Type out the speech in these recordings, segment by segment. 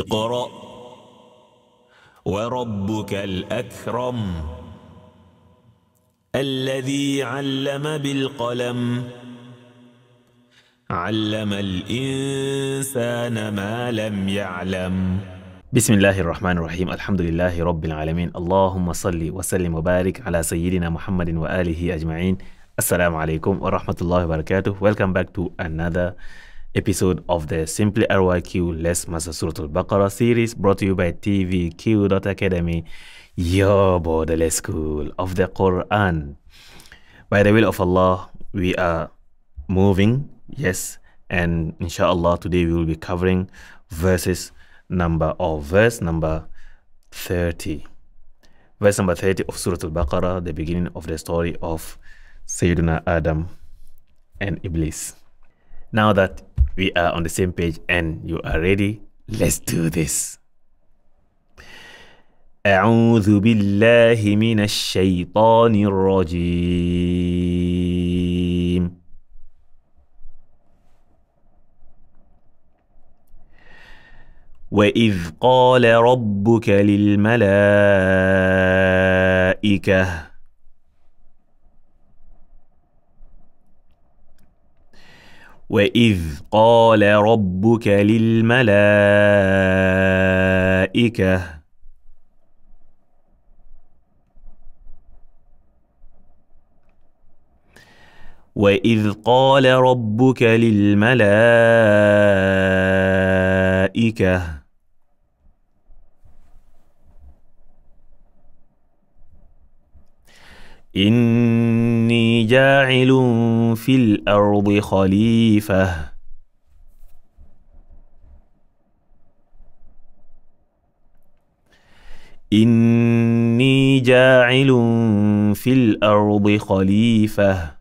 اقرأ وربك الأكرم الذي علم بالقلم علم الإنسان ما لم يعلم بسم الله الرحمن الرحيم الحمد لله رب العالمين اللهم صل وسلم وبارك على سيدنا محمد وآله أجمعين السلام عليكم ورحمة الله وبركاته Welcome back to another episode of the Simply RYQ Les us Master Al-Baqarah series brought to you by TVQ.academy, your borderless school of the Quran. By the will of Allah, we are moving, yes, and inshallah today we will be covering verses number or verse number 30. Verse number 30 of Surah Al-Baqarah, the beginning of the story of Sayyidina Adam and Iblis. Now that we are on the same page and you are ready let's do this أعوذ بالله من الشيطان الرجيم وإذ قال ربك للملائكة وإذ قال ربك للملائكة وإذ قال ربك للملائكة إني جاعل في الأرض خليفة إني جاعل في الأرض خليفة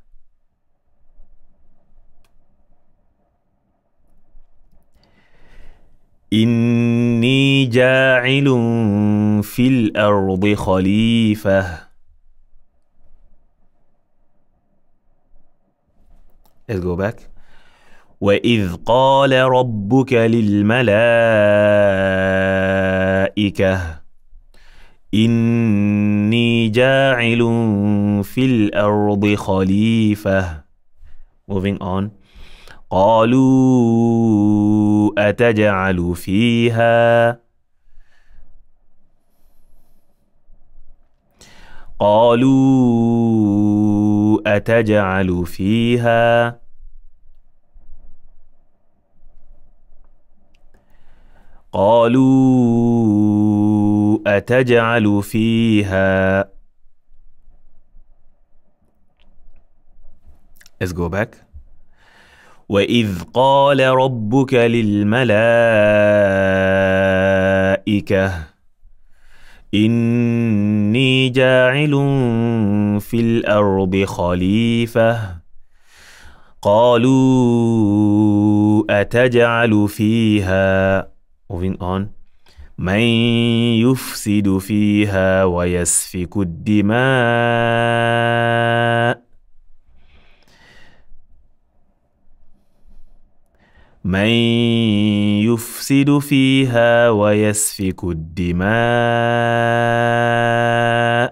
إني جاعل في الأرض خليفة Let's go back. وإذ قال ربك للملائكة إني جاعل في الأرض خليفة moving on قالوا أتجعل فيها قالوا أتجعل فيها قالوا أتجعل فيها Let's go back وإذ قال ربك للملائكة إني جاعل في الأرض خليفة قالوا أتجعل فيها moving on من يفسد فيها ويسفك الدماء من يفسد فيها ويسفك الدماء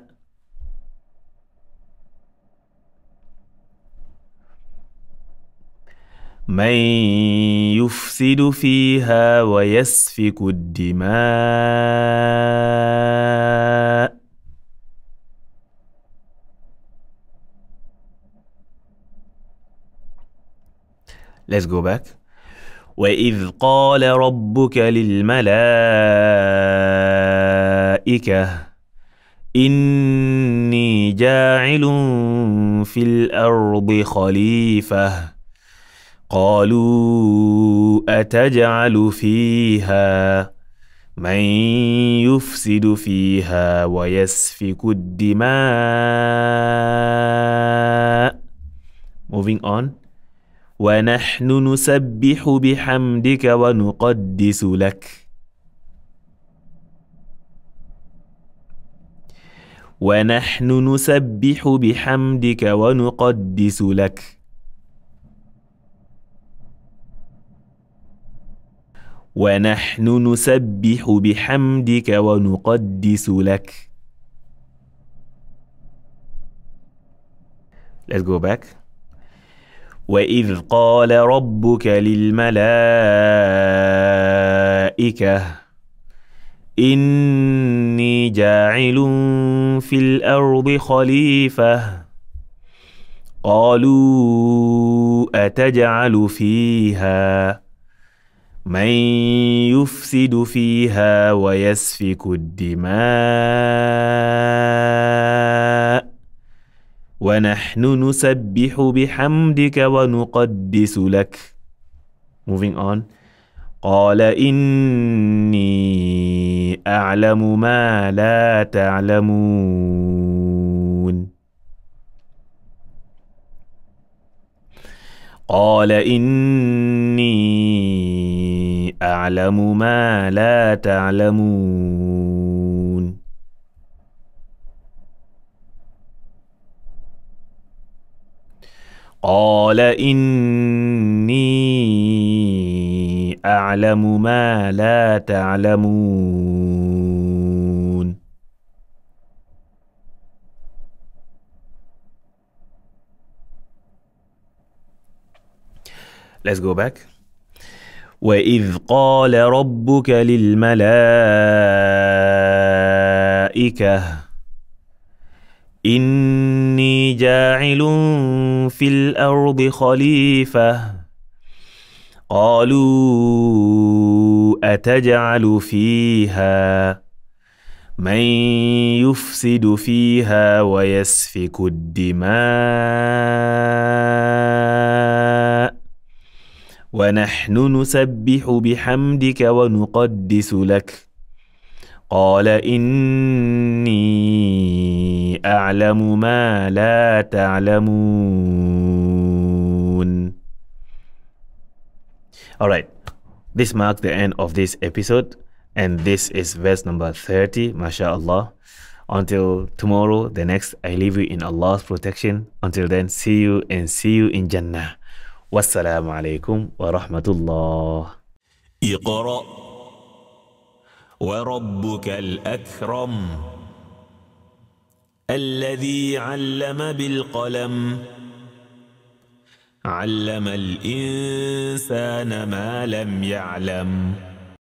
من يفسد فيها ويسفك الدماء Let's go back. وإذ قال ربك للملائكة إني جاعل في الأرض خليفةً قالوا أتجعل فيها من يفسد فيها ويسفك الدماء moving on ونحن نسبح بحمدك ونقدس لك ونحن نسبح بحمدك ونقدس لك ونحن نسبح بحمدك ونقدس لك Let's go back وإذ قال ربك للملائكة إني جاعل في الأرض خليفة قالوا أتجعل فيها من يفسد فيها ويسفك الدماء ونحن نسبح بحمدك ونقدس لك moving on قال إني أعلم ما لا تعلمون قال إني أعلم ما لا تعلمون قال إني أعلم ما لا تعلمون Let's go back. واذ قال ربك للملائكه اني جاعل في الارض خليفه قالوا اتجعل فيها من يفسد فيها ويسفك الدماء ونحن نسبح بحمدك ونقدس لك قال إني أعلم ما لا تعلمون All right. this marks the end of this episode and this is verse number 30, MashaAllah. Until tomorrow, the next, I leave you in Allah's protection. Until then, see you and see you in Jannah. والسلام عليكم ورحمة الله اقرأ وربك الأكرم الذي علم بالقلم علم الإنسان ما لم يعلم